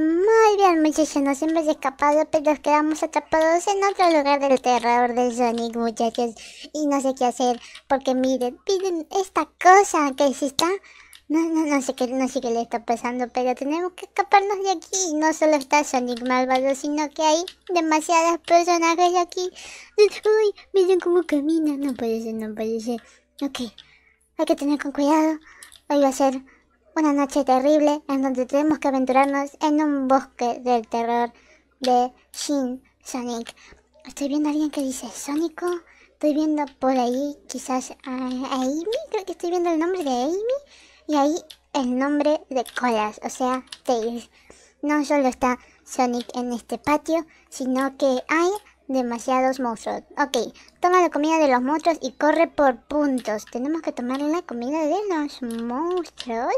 muy bien muchachos, nos hemos escapado pero nos quedamos atrapados en otro lugar del terror del Sonic muchachos y no sé qué hacer porque miren, miren esta cosa que si está, no, no, no sé qué, no sé qué le está pasando pero tenemos que escaparnos de aquí no solo está Sonic malvado sino que hay demasiadas personajes aquí, uy, miren cómo camina, no puede no puede ser, ok, hay que tener con cuidado, hoy va a ser una noche terrible en donde tenemos que aventurarnos en un bosque del terror de Shin Sonic. Estoy viendo a alguien que dice Sonico. Estoy viendo por ahí, quizás a Amy. Creo que estoy viendo el nombre de Amy. Y ahí el nombre de Colas, o sea, Tails. No solo está Sonic en este patio, sino que hay demasiados monstruos. Ok, toma la comida de los monstruos y corre por puntos. Tenemos que tomar la comida de los monstruos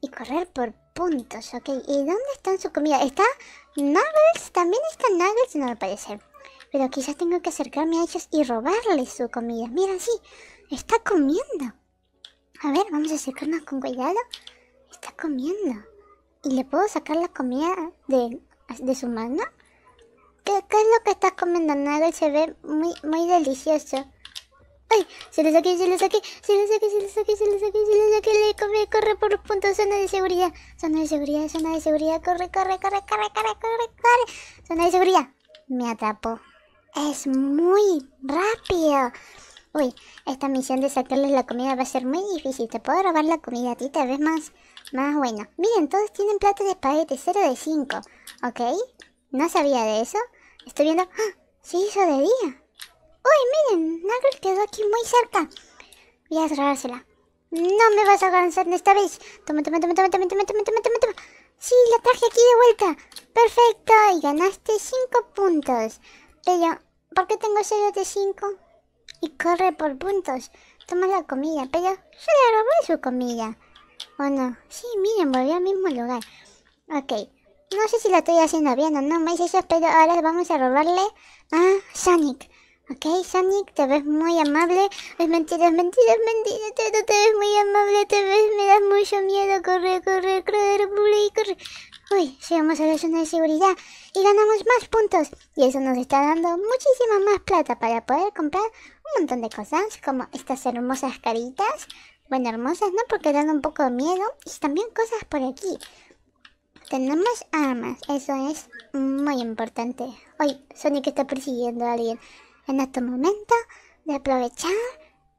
y correr por puntos. Ok, ¿y dónde están su comida? ¿Está Nuggles? También está Nuggets, no puede parecer. Pero quizás tengo que acercarme a ellos y robarle su comida. Mira, sí, está comiendo. A ver, vamos a acercarnos con cuidado. Está comiendo. ¿Y le puedo sacar la comida de, de su mano? ¿Qué, es lo que estás comiendo, Nada, Se ve muy, muy delicioso. ¡Ay! Se lo saqué, se lo saqué, se lo saqué, se lo saqué, se lo saqué, le corre por los puntos, zona de seguridad, zona de seguridad, zona de seguridad, corre, corre, corre, corre, corre, corre, corre, zona de seguridad. Me atrapó. Es muy rápido. Uy, esta misión de sacarles la comida va a ser muy difícil. Te puedo robar la comida a ti, tal vez más, más bueno. Miren, todos tienen plata de espagueti, 0 de 5, ¿ok? No sabía de eso. Estoy viendo. ¡Ah! Se hizo de día. Uy, miren, Nagel quedó aquí muy cerca. Voy a cerrársela. No me vas a alcanzar esta vez. Toma, toma, toma, toma, toma, toma, toma, toma, toma, toma. Sí, la traje aquí de vuelta. Perfecto, y ganaste 5 puntos. Pero, ¿por qué tengo 0 de 5? Y corre por puntos. Toma la comida, pero ¡Se le robó su comida. ¿O no? Sí, miren, volvió al mismo lugar. Ok. No sé si lo estoy haciendo bien o no, me pero ahora vamos a robarle a Sonic. Ok, Sonic, te ves muy amable. Es mentiras mentiras mentira, Te, ves muy amable, te ves, me das mucho miedo. Corre, corre, corre, corre, corre. Uy, llegamos a la zona de seguridad y ganamos más puntos. Y eso nos está dando muchísima más plata para poder comprar un montón de cosas, como estas hermosas caritas. Bueno, hermosas no, porque dan un poco de miedo. Y también cosas por aquí tenemos armas. Eso es muy importante. Hoy Sonic está persiguiendo a alguien. En este momento de aprovechar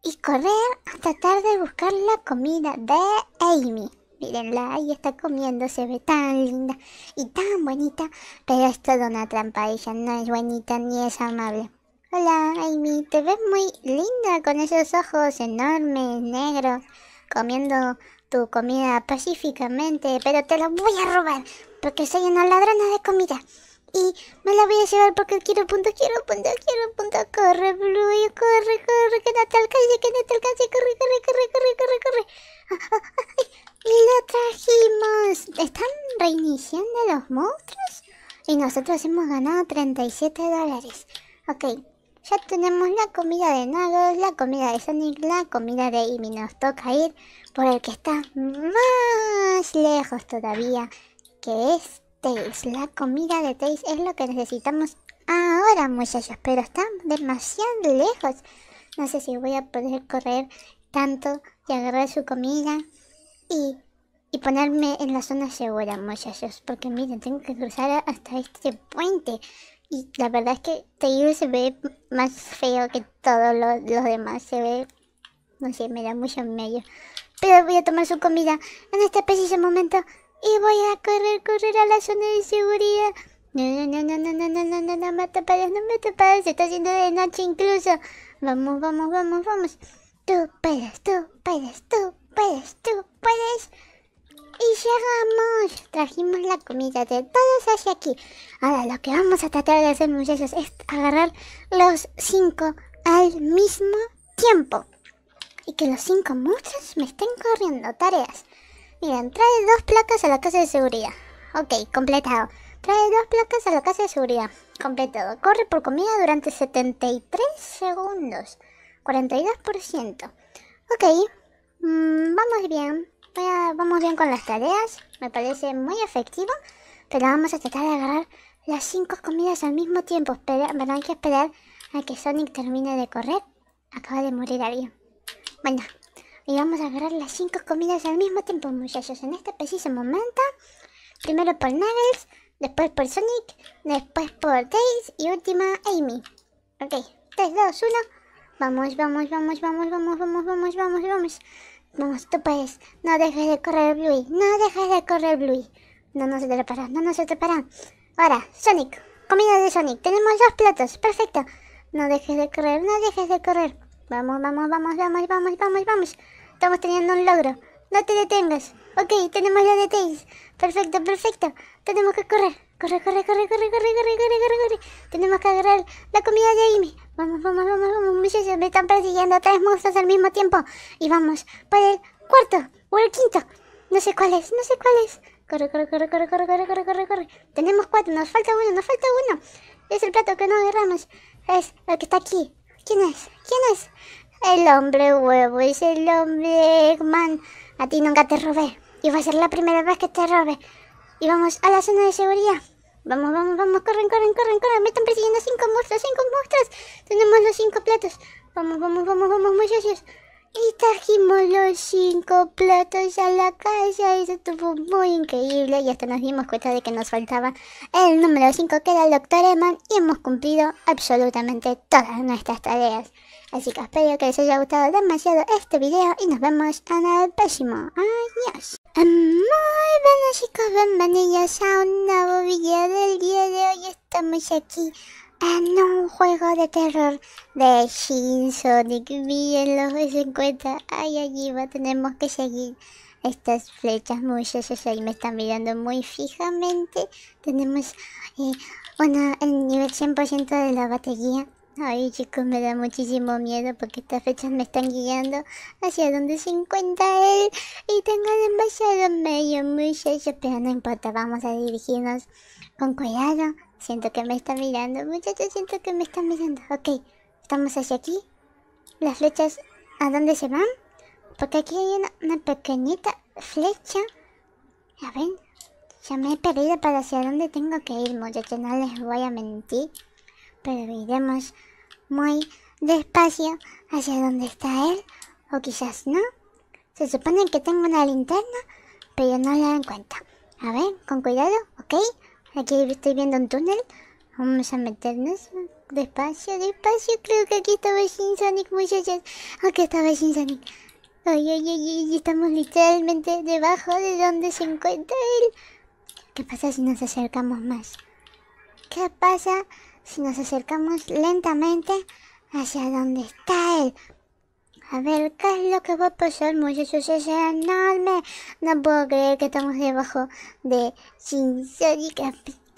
y correr a tratar de buscar la comida de Amy. Mírenla, ahí está comiendo, se ve tan linda y tan bonita, pero es toda una trampa, ella no es bonita ni es amable. Hola Amy, te ves muy linda con esos ojos enormes, negros, comiendo tu comida pacíficamente, pero te la voy a robar porque soy una ladrona de comida. Y me la voy a llevar porque quiero punto, quiero punto, quiero punto. Corre, Blue, corre, corre, que no te alcance, que no te alcance. Corre, corre, corre, corre, corre, corre. Ah, ah, ah, ¡Lo trajimos! ¿Están reiniciando los monstruos? Y nosotros hemos ganado 37 dólares. Ok, ya tenemos la comida de Nagos, la comida de Sonic, la comida de Amy. Nos toca ir por el que está más lejos todavía, que este. es Tails. La comida de Tails es lo que necesitamos ahora, muchachos, pero está demasiado lejos. No sé si voy a poder correr tanto y agarrar su comida y, ponerme en la zona segura, muchachos, porque miren, tengo que cruzar hasta este puente. Y la verdad es que Tails se ve más feo que todos los demás. Se ve, no sé, me da mucho medio. Pero voy a tomar su comida en este preciso momento y voy a correr, correr a la zona de seguridad. No, no, no, no, no, no, no, no, no, no me atraparás, no me atraparás, se está haciendo de noche incluso. Vamos, vamos, vamos, vamos. Tú puedes, tú puedes, tú puedes, tú puedes. Y llegamos, trajimos la comida de todos hacia aquí. Ahora lo que vamos a tratar de hacer muchachos es agarrar los cinco al mismo tiempo que los cinco monstruos me estén corriendo tareas. Miren, trae dos placas a la casa de seguridad. Ok, completado. Trae dos placas a la casa de seguridad. Completado. Corre por comida durante 73 segundos. 42%. Ok, mm, vamos bien. vamos bien con las tareas. Me parece muy efectivo. Pero vamos a tratar de agarrar las cinco comidas al mismo tiempo. Espera, hay que esperar a que Sonic termine de correr. Acaba de morir alguien. Bueno, y vamos a agarrar las cinco comidas al mismo tiempo, muchachos. En este preciso momento, primero por Nuggets, después por Sonic, después por Tails y última Amy. Ok, 3, 2, 1. Vamos, vamos, vamos, vamos, vamos, vamos, vamos, vamos, vamos. Vamos, tú puedes. No dejes de correr, Bluey. No dejes de correr, Bluey. No nos para no nos atrapará. Ahora, Sonic. Comida de Sonic. Tenemos dos platos. Perfecto. No dejes de correr, no dejes de correr. Vamos, vamos, vamos, vamos, vamos, vamos, vamos. Estamos teniendo un logro. No te detengas. Ok, tenemos la de Perfecto, perfecto. Tenemos que correr. Corre, corre, corre, corre, corre, corre, corre, corre, corre. Tenemos que agarrar la comida de Amy. Vamos, vamos, vamos, vamos. Muchachos, me están persiguiendo tres monstruos al mismo tiempo. Y vamos para el cuarto o el quinto. No sé cuál es, no sé cuál es. Corre, corre, corre, corre, corre, corre, corre, corre, corre. Tenemos cuatro, nos falta uno, nos falta uno. Es el plato que no agarramos. Es el que está aquí. ¿Quién es? ¿Quién es? El hombre huevo es el hombre man. A ti nunca te robé. Y va a ser la primera vez que te robe. Y vamos a la zona de seguridad. Vamos, vamos, vamos, corren, corren, corren, corren. Me están persiguiendo cinco monstruos, cinco monstruos. Tenemos los cinco platos. Vamos, vamos, vamos, vamos, muchachos. Y trajimos los cinco platos a la casa, eso estuvo muy increíble y hasta nos dimos cuenta de que nos faltaba el número 5 que era el Doctor Eman y hemos cumplido absolutamente todas nuestras tareas. Así que espero que les haya gustado demasiado este video y nos vemos en el próximo. Adiós. Muy buenas chicos, bienvenidos a un nuevo video del día de hoy. Estamos aquí no un juego de terror de Shin Sonic en los 50. Ay, allí va, tenemos que seguir estas flechas muchachos. Ahí me están mirando muy fijamente. Tenemos eh, el nivel 100% de la batería. Ay chicos, me da muchísimo miedo porque estas flechas me están guiando hacia donde se encuentra él y tengo demasiado medio muy muchachos, pero no importa, vamos a dirigirnos con cuidado Siento que me está mirando, muchachos, siento que me está mirando. Ok, estamos hacia aquí. Las flechas, ¿a dónde se van? Porque aquí hay una, pequeñita flecha. A ver, ya me he perdido para hacia dónde tengo que ir, muchachos, no les voy a mentir. Pero iremos muy despacio hacia dónde está él, o quizás no. Se supone que tengo una linterna, pero no la cuenta. A ver, con cuidado, ¿ok? Aquí estoy viendo un túnel. Vamos a meternos despacio, despacio. Creo que aquí estaba Shin Sonic, muchachos. Aquí estaba Shin Sonic. Ay, ay, ay, ay, estamos literalmente debajo de donde se encuentra él. ¿Qué pasa si nos acercamos más? ¿Qué pasa si nos acercamos lentamente hacia donde está él? A ver, ¿qué es lo que va a pasar, muchachos? Es enorme. No puedo creer que estamos debajo de Shinsori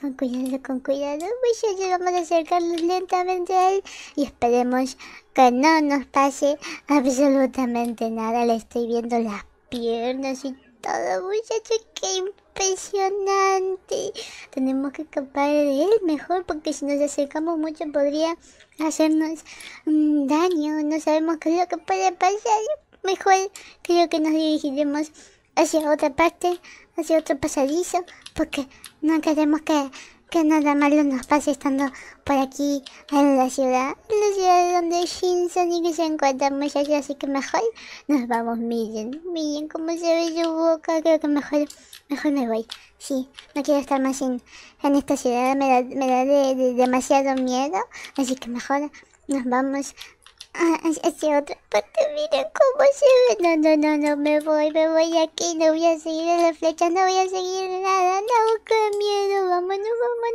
Con cuidado, con cuidado, muchachos. Vamos a acercarnos lentamente a él y esperemos que no nos pase absolutamente nada. Le estoy viendo las piernas y todo, muchachos, qué impresionante. Tenemos que escapar de él mejor porque si nos acercamos mucho podría hacernos mm, daño. No sabemos qué es lo que puede pasar. Mejor creo que nos dirigiremos hacia otra parte, hacia otro pasadizo, porque no queremos que que nada malo nos pase estando por aquí en la ciudad, en la ciudad donde y que se encuentra muchachos, así que mejor nos vamos, miren, miren como se ve su boca, creo que mejor, mejor me voy, sí, no quiero estar más en, en esta ciudad, me da, me da demasiado miedo, así que mejor nos vamos hacia ah, otra parte, pues mira cómo se ve. No, no, no, no, me voy, me voy aquí, no voy a seguir en la flecha, no voy a seguir nada, no, qué miedo, vámonos, vámonos.